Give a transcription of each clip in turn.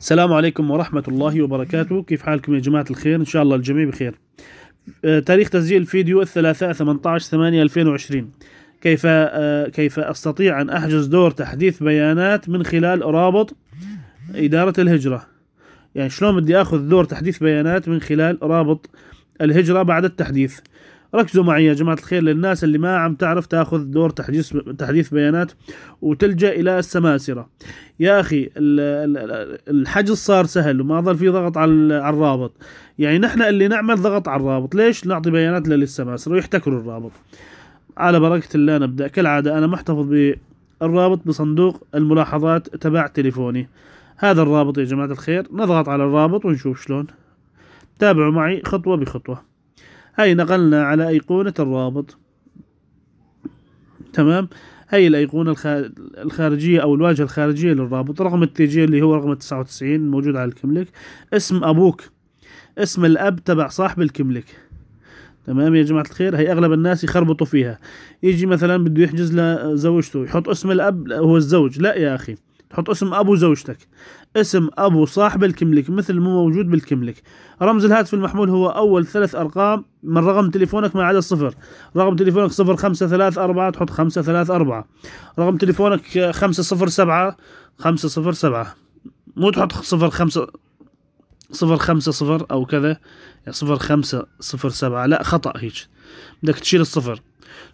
السلام عليكم ورحمة الله وبركاته كيف حالكم يا جماعة الخير إن شاء الله الجميع بخير آه، تاريخ تسجيل الفيديو الثلاثاء 18 8 2020 كيف آه، كيف أستطيع أن أحجز دور تحديث بيانات من خلال رابط إدارة الهجرة يعني شلون بدي أخذ دور تحديث بيانات من خلال رابط الهجرة بعد التحديث ركزوا معي يا جماعة الخير للناس اللي ما عم تعرف تاخذ دور تحديث تحديث بيانات وتلجأ إلى السماسرة يا أخي الحجز صار سهل وما ظل في ضغط على الرابط يعني نحن اللي نعمل ضغط على الرابط ليش نعطي بيانات للسماسرة ويحتكروا الرابط على بركة الله نبدأ كالعادة أنا محتفظ بالرابط بصندوق الملاحظات تبع تليفوني هذا الرابط يا جماعة الخير نضغط على الرابط ونشوف شلون تابعوا معي خطوة بخطوة هاي نقلنا على أيقونة الرابط تمام هاي الأيقونة الخارجية أو الواجهة الخارجية للرابط رقم التيجي اللي هو رقم 99 موجود على الكملك اسم أبوك اسم الأب تبع صاحب الكملك تمام يا جماعة الخير هي أغلب الناس يخربطوا فيها يجي مثلا بده يحجز لزوجته يحط اسم الأب هو الزوج لا يا أخي تحط اسم ابو زوجتك اسم ابو صاحب الكملك مثل مو موجود بالكملك رمز الهاتف المحمول هو اول ثلاث ارقام من رقم تليفونك ما عدا الصفر رقم تليفونك صفر خمسة ثلاث أربعة تحط خمسة ثلاث أربعة رقم تليفونك خمسة صفر سبعة خمسة صفر سبعة مو تحط صفر خمسة صفر خمسة صفر أو كذا صفر خمسة صفر سبعة لا خطأ هيك بدك تشيل الصفر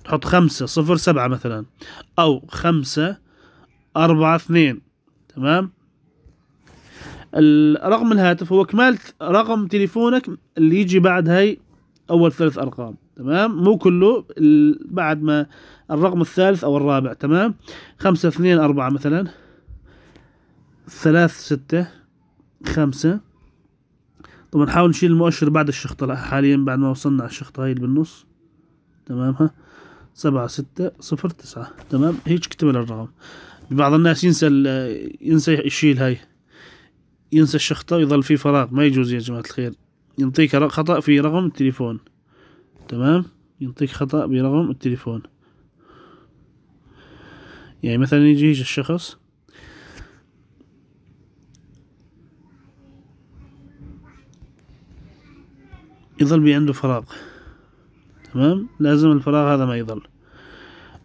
تحط خمسة صفر سبعة مثلا أو خمسة أربعة اثنين تمام رقم الهاتف هو كمال رقم تليفونك اللي يجي بعد هاي اول ثلاث ارقام تمام مو كله بعد ما الرقم الثالث او الرابع تمام خمسة اثنين اربعة مثلا ثلاث ستة خمسة طبعا نحاول نشيل المؤشر بعد الشخطة حاليا بعد ما وصلنا على الشخطة هاي اللي بالنص تمام ها سبعة ستة صفر تسعة تمام هيك كتب الرقم بعض الناس ينسى ينسى يشيل هاي ينسى الشخطة ويظل في فراغ ما يجوز يا جماعة الخير ينطيك خطأ في رقم التليفون تمام ينطيك خطأ برقم التليفون يعني مثلا يجي الشخص يظل بي عنده فراغ تمام لازم الفراغ هذا ما يظل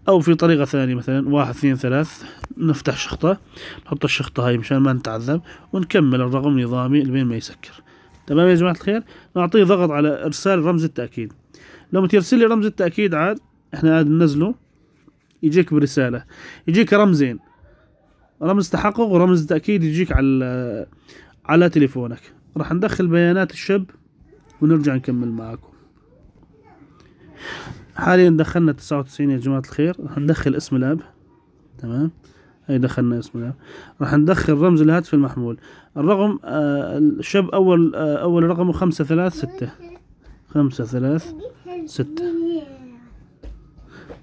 او في طريقة ثانية مثلا واحد اثنين ثلاث نفتح شخطة نحط الشخطة هاي مشان ما نتعذب ونكمل الرقم نظامي لبين ما يسكر تمام يا جماعة الخير نعطيه ضغط على ارسال رمز التأكيد لما ترسل لي رمز التأكيد عاد احنا عاد ننزله يجيك برسالة يجيك رمزين رمز تحقق ورمز تأكيد يجيك على على تليفونك راح ندخل بيانات الشاب ونرجع نكمل معاكم حاليا دخلنا تسعة وتسعين يا جماعة الخير راح ندخل اسم الاب تمام اي دخلنا اسم الاب راح ندخل رمز الهاتف المحمول الرقم آه الشاب اول آه اول رقمه خمسة ثلاث ستة خمسة ثلاث ستة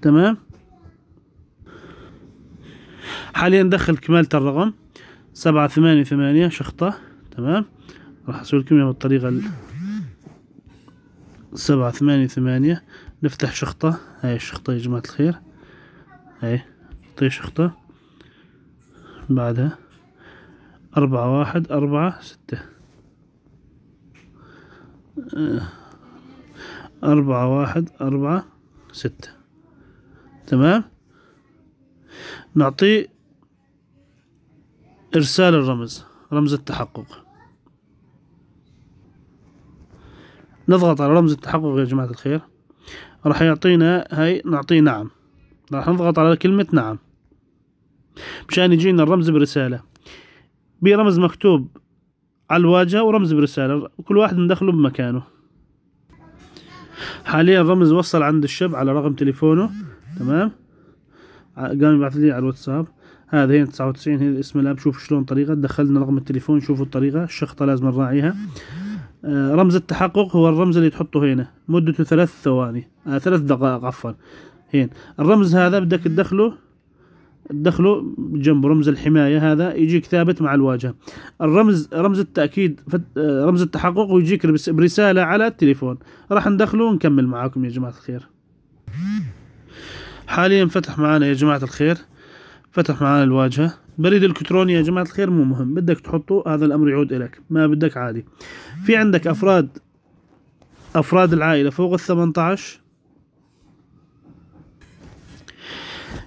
تمام حاليا ندخل كمالة الرقم سبعة ثمانية ثمانية شخطة تمام راح اسوي لكم اياها بالطريقة سبعة ثمانية ثمانية نفتح شخطة هاي الشخطة يا جماعة الخير هاي نعطيه شخطة بعدها أربعة واحد أربعة ستة آه، أربعة واحد أربعة ستة تمام نعطيه إرسال الرمز رمز التحقق نضغط على رمز التحقق يا جماعة الخير راح يعطينا هاي نعطيه نعم راح نضغط على كلمة نعم مشان يجينا الرمز برسالة برمز مكتوب على الواجهة ورمز برسالة كل واحد ندخله بمكانه حاليا الرمز وصل عند الشاب على رقم تليفونه تمام قام يبعث لي على الواتساب هذا هنا 99 هنا اسم الاب شوف شلون طريقه دخلنا رقم التليفون شوفوا الطريقه الشخطه لازم نراعيها آه، رمز التحقق هو الرمز اللي تحطه هنا مدته ثلاث ثواني آه ثلاث دقائق عفوا هين الرمز هذا بدك تدخله تدخله جنب رمز الحماية هذا يجيك ثابت مع الواجهة الرمز رمز التأكيد آه، رمز التحقق ويجيك برسالة على التليفون راح ندخله ونكمل معاكم يا جماعة الخير حاليا فتح معنا يا جماعة الخير فتح معانا الواجهة بريد الكتروني يا جماعة الخير مو مهم بدك تحطه هذا الامر يعود اليك ما بدك عادي في عندك افراد افراد العائلة فوق 18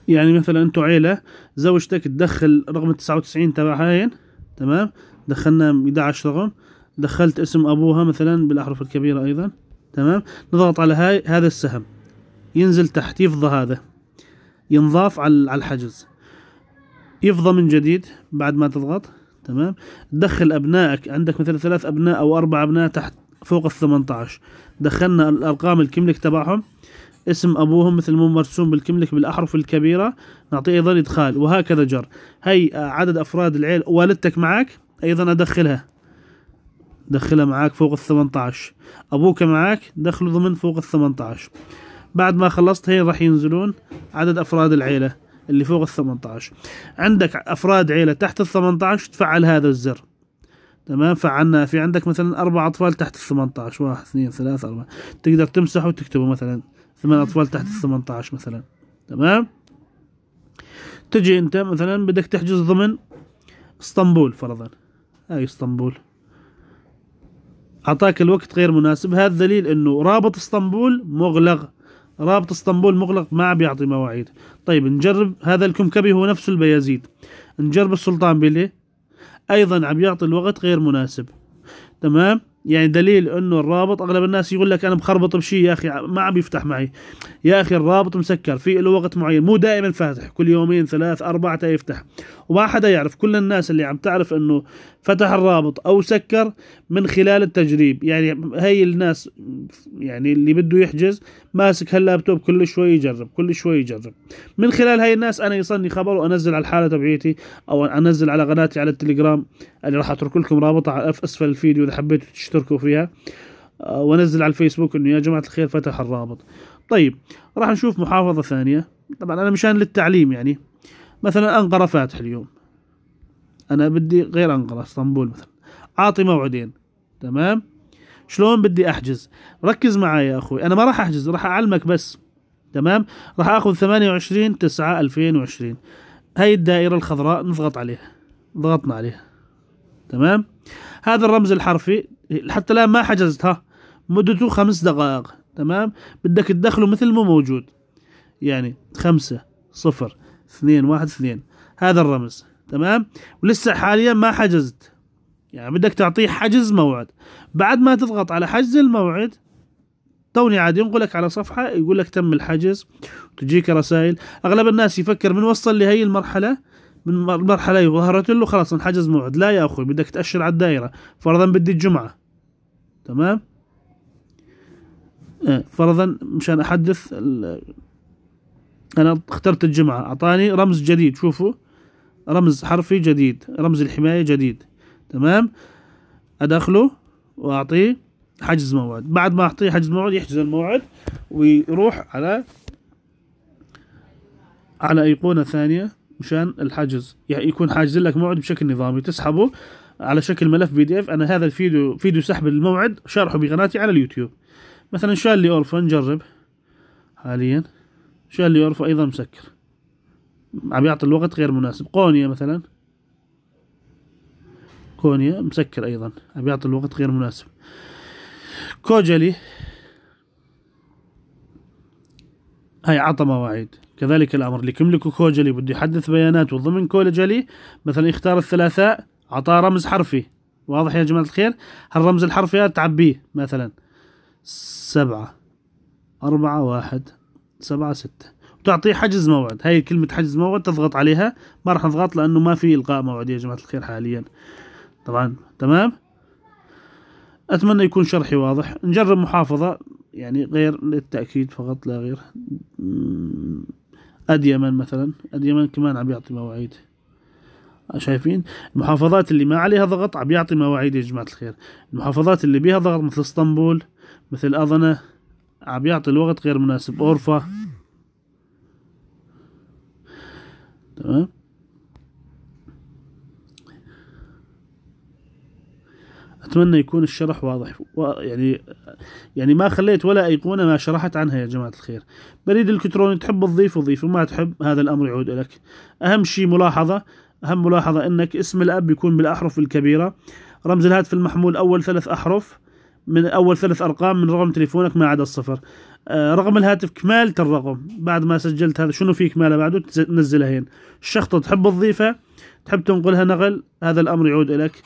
يعني مثلا انتو عيلة زوجتك تدخل رقم تسعة وتسعين هاين تمام دخلنا 11 رقم دخلت اسم ابوها مثلا بالاحرف الكبيرة ايضا تمام نضغط على هاي هذا السهم ينزل تحت يفضى هذا ينضاف على الحجز يفضى من جديد بعد ما تضغط تمام دخل ابنائك عندك مثلا ثلاث ابناء او اربع ابناء تحت فوق ال 18 دخلنا الارقام الكملك تبعهم اسم ابوهم مثل مو مرسوم بالكملك بالاحرف الكبيره نعطيه ايضا ادخال وهكذا جر هي عدد افراد العيله والدتك معك ايضا ادخلها دخلها معاك فوق ال 18 ابوك معاك دخله ضمن فوق ال 18 بعد ما خلصت هي راح ينزلون عدد افراد العيله اللي فوق ال 18 عندك افراد عيله تحت ال 18 تفعل هذا الزر تمام فعلنا في عندك مثلا اربع اطفال تحت ال 18 واحد اثنين ثلاثة اربعة تقدر تمسح وتكتبه مثلا ثمان اطفال تحت ال 18 مثلا تمام تجي انت مثلا بدك تحجز ضمن اسطنبول فرضا هاي اسطنبول اعطاك الوقت غير مناسب هذا دليل انه رابط اسطنبول مغلق رابط اسطنبول مغلق ما عم بيعطي مواعيد طيب نجرب هذا الكمكبي هو نفسه البيازيد نجرب السلطان بيليه ايضا عم يعطي الوقت غير مناسب تمام يعني دليل انه الرابط اغلب الناس يقول لك انا مخربط بشيء يا اخي ما عم يفتح معي يا اخي الرابط مسكر في له وقت معين مو دائما فاتح كل يومين ثلاث اربعة يفتح وما حدا يعرف كل الناس اللي عم تعرف انه فتح الرابط او سكر من خلال التجريب يعني هي الناس يعني اللي بده يحجز ماسك هاللابتوب كل شوي يجرب كل شوي يجرب من خلال هاي الناس انا يصلني خبر وانزل على الحاله تبعيتي او انزل على قناتي على التليجرام اللي راح اترك لكم رابطها اسفل الفيديو اذا حبيتوا اشتركوا فيها آه، وانزل على الفيسبوك انه يا جماعه الخير فتح الرابط طيب راح نشوف محافظه ثانيه طبعا انا مشان للتعليم يعني مثلا انقره فاتح اليوم انا بدي غير انقره اسطنبول مثلا اعطي موعدين تمام شلون بدي احجز ركز معي يا اخوي انا ما راح احجز راح اعلمك بس تمام راح اخذ 28 9 2020 هاي الدائره الخضراء نضغط عليها ضغطنا عليها تمام هذا الرمز الحرفي حتى الآن ما حجزت ها مدته خمس دقائق تمام بدك تدخله مثل ما موجود يعني خمسة صفر اثنين واحد اثنين هذا الرمز تمام ولسه حاليا ما حجزت يعني بدك تعطيه حجز موعد بعد ما تضغط على حجز الموعد توني عاد ينقلك على صفحة يقول لك تم الحجز تجيك رسائل أغلب الناس يفكر من وصل لهي المرحلة من المرحله ظهرت أيوة، له خلاص انحجز موعد لا يا اخوي بدك تاشر على الدائره فرضا بدي الجمعه تمام إيه، فرضا مشان احدث انا اخترت الجمعه اعطاني رمز جديد شوفوا رمز حرفي جديد رمز الحمايه جديد تمام ادخله واعطيه حجز موعد بعد ما اعطيه حجز موعد يحجز الموعد ويروح على على ايقونه ثانيه مشان الحجز يعني يكون حاجز لك موعد بشكل نظامي تسحبه على شكل ملف بي دي اف انا هذا الفيديو فيديو سحب الموعد شرحه بقناتي على اليوتيوب مثلا شال لي اورفا نجرب حاليا شال لي اورفا ايضا مسكر عم يعطي الوقت غير مناسب قونيا مثلا كونيا مسكر ايضا عم يعطي الوقت غير مناسب كوجلي هاي عطى مواعيد كذلك الأمر اللي يملكه كوجلي بده يحدث بياناته ضمن كوجلي مثلا يختار الثلاثاء أعطاه رمز حرفي واضح يا جماعة الخير هالرمز الحرفي هذا تعبيه مثلا سبعة أربعة واحد سبعة ستة وتعطيه حجز موعد هاي كلمة حجز موعد تضغط عليها ما راح نضغط لأنه ما في إلقاء موعد يا جماعة الخير حاليا طبعا تمام أتمنى يكون شرحي واضح نجرب محافظة يعني غير للتأكيد فقط لا غير اديمن مثلا اديمن كمان عم يعطي مواعيد شايفين المحافظات اللي ما عليها ضغط عم يعطي مواعيد يا جماعه الخير المحافظات اللي بيها ضغط مثل اسطنبول مثل اضنه عم يعطي الوقت غير مناسب اورفا تمام اتمنى يكون الشرح واضح يعني يعني ما خليت ولا ايقونه ما شرحت عنها يا جماعه الخير بريد الكتروني تحب تضيف وضيف وما تحب هذا الامر يعود لك اهم شيء ملاحظه اهم ملاحظه انك اسم الاب يكون بالاحرف الكبيره رمز الهاتف المحمول اول ثلاث احرف من اول ثلاث ارقام من رقم تليفونك ما عدا الصفر آه رقم الهاتف كمالة الرقم بعد ما سجلت هذا شنو في كماله بعده تنزلها هين الشخطه تحب تضيفها تحب تنقلها نقل هذا الامر يعود اليك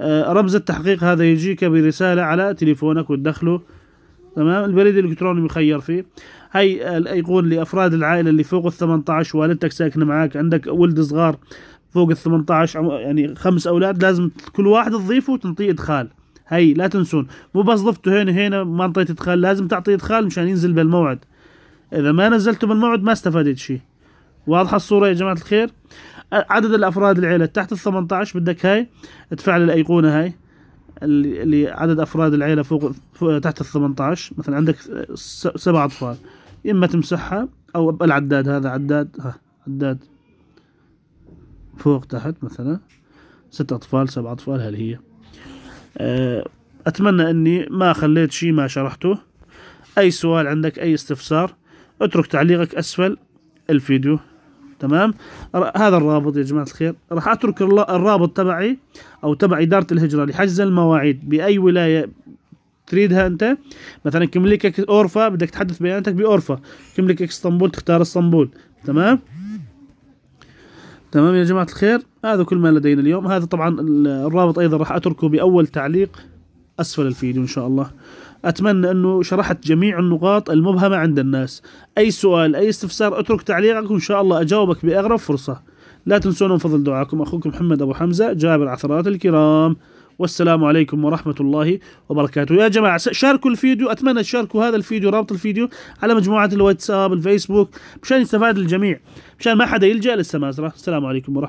آه، رمز التحقيق هذا يجيك برسالة على تليفونك وتدخله تمام البريد الإلكتروني مخير فيه هاي الأيقون آه، لأفراد العائلة اللي فوق ال 18 والدتك ساكنة معاك عندك ولد صغار فوق ال 18 يعني خمس أولاد لازم كل واحد تضيفه وتنطيه إدخال هاي لا تنسون مو بس ضفته هنا هنا ما انطيت إدخال لازم تعطي إدخال مشان ينزل بالموعد إذا ما نزلته بالموعد ما استفادت شيء واضحه الصوره يا جماعه الخير عدد الافراد العيله تحت ال 18 بدك هاي تفعل الايقونه هاي اللي عدد افراد العيله فوق, فوق تحت ال 18 مثلا عندك سبع اطفال اما تمسحها او العداد هذا عداد ها عداد فوق تحت مثلا ست اطفال سبع اطفال هل هي آه، اتمنى اني ما خليت شيء ما شرحته اي سؤال عندك اي استفسار اترك تعليقك اسفل الفيديو تمام هذا الرابط يا جماعه الخير راح اترك الرابط تبعي او تبع اداره الهجره لحجز المواعيد باي ولايه تريدها انت مثلا كملكك اورفا بدك تحدث بياناتك باورفا كملكك اسطنبول تختار اسطنبول تمام تمام يا جماعه الخير هذا كل ما لدينا اليوم هذا طبعا الرابط ايضا راح اتركه باول تعليق اسفل الفيديو ان شاء الله أتمنى أنه شرحت جميع النقاط المبهمة عند الناس أي سؤال أي استفسار اترك تعليقك وإن شاء الله أجاوبك بأغرب فرصة لا تنسون من فضل دعاكم أخوكم محمد أبو حمزة جابر عثرات الكرام والسلام عليكم ورحمة الله وبركاته يا جماعة شاركوا الفيديو أتمنى تشاركوا هذا الفيديو رابط الفيديو على مجموعة الواتساب الفيسبوك مشان يستفاد الجميع مشان ما حدا يلجأ للسماسرة السلام عليكم ورحمة